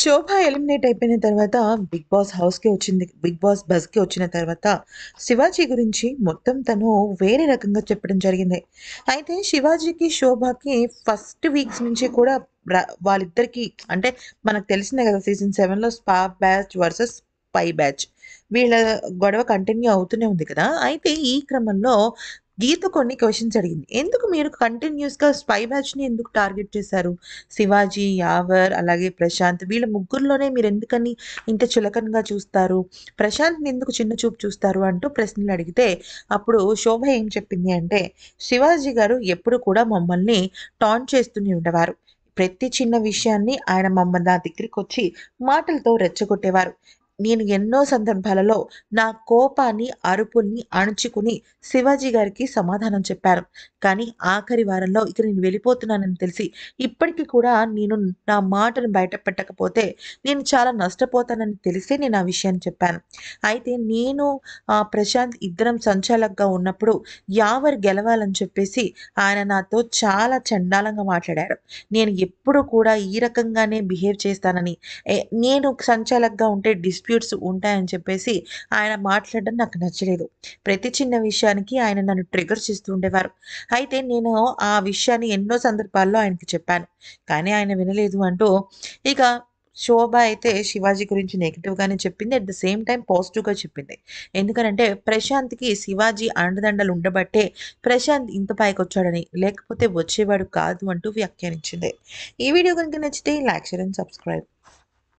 శోభ eliminate అయిపోయిన తర్వాత big boss హౌస్కి వచ్చింది బిగ్ బాస్ బస్కి వచ్చిన తర్వాత శివాజీ గురించి మొత్తం తను వేరే రకంగా చెప్పడం జరిగింది అయితే శివాజీకి శోభకి ఫస్ట్ వీక్స్ నుంచి కూడా వాళ్ళిద్దరికి అంటే మనకు తెలిసిందే కదా సీజన్ సెవెన్లో spa batch versus pie batch వీళ్ళ గొడవ కంటిన్యూ అవుతూనే ఉంది కదా అయితే ఈ క్రమంలో గీత కొన్ని క్వశ్చన్స్ అడిగింది ఎందుకు మీరు కంటిన్యూస్గా స్పై బ్యాచ్ని ఎందుకు టార్గెట్ చేశారు శివాజీ యావర్ అలాగే ప్రశాంత్ వీళ్ళ ముగ్గురులోనే మీరు ఎందుకని ఇంత చులకనగా చూస్తారు ప్రశాంత్ని ఎందుకు చిన్న చూపు చూస్తారు అంటూ ప్రశ్నలు అడిగితే అప్పుడు శోభ ఏం చెప్పింది అంటే శివాజీ గారు ఎప్పుడు కూడా మమ్మల్ని టాన్ చేస్తూనే ఉండేవారు ప్రతి చిన్న విషయాన్ని ఆయన మమ్మల్ని నా దగ్గరికి వచ్చి మాటలతో రెచ్చగొట్టేవారు నేను ఎన్నో సందర్భాలలో నా కోపాన్ని అరుపుల్ని అణుచుకుని శివాజీ గారికి సమాధానం చెప్పాను కానీ ఆఖరి వారంలో ఇక నేను వెళ్ళిపోతున్నానని తెలిసి ఇప్పటికీ కూడా నేను నా మాటను బయట పెట్టకపోతే నేను చాలా నష్టపోతానని తెలిసే నేను ఆ విషయాన్ని చెప్పాను అయితే నేను ప్రశాంత్ ఇద్దరం సంచాలకుగా ఉన్నప్పుడు యావరు గెలవాలని చెప్పేసి ఆయన నాతో చాలా చండాలంగా మాట్లాడారు నేను ఎప్పుడు కూడా ఈ రకంగానే బిహేవ్ చేస్తానని నేను సంచాలకుగా ఉంటే డిస్ డిస్ప్యూట్స్ ఉంటాయని చెప్పేసి ఆయన మాట్లాడడం నాకు నచ్చలేదు ప్రతి చిన్న విషయానికి ఆయన నన్ను ట్రిగర్ చేస్తూ ఉండేవారు అయితే నేను ఆ విషయాన్ని ఎన్నో సందర్భాల్లో ఆయనకి చెప్పాను కానీ ఆయన వినలేదు అంటూ ఇక శోభ అయితే శివాజీ గురించి నెగిటివ్గానే చెప్పింది అట్ ద సేమ్ టైం పాజిటివ్గా చెప్పింది ఎందుకనంటే ప్రశాంత్కి శివాజీ అండదండలు ఉండబట్టే ప్రశాంత్ ఇంత పైకి వచ్చాడని లేకపోతే వచ్చేవాడు కాదు అంటూ వ్యాఖ్యానించింది ఈ వీడియో కనుక నచ్చితే లైక్ షేర్ అండ్ సబ్స్క్రైబ్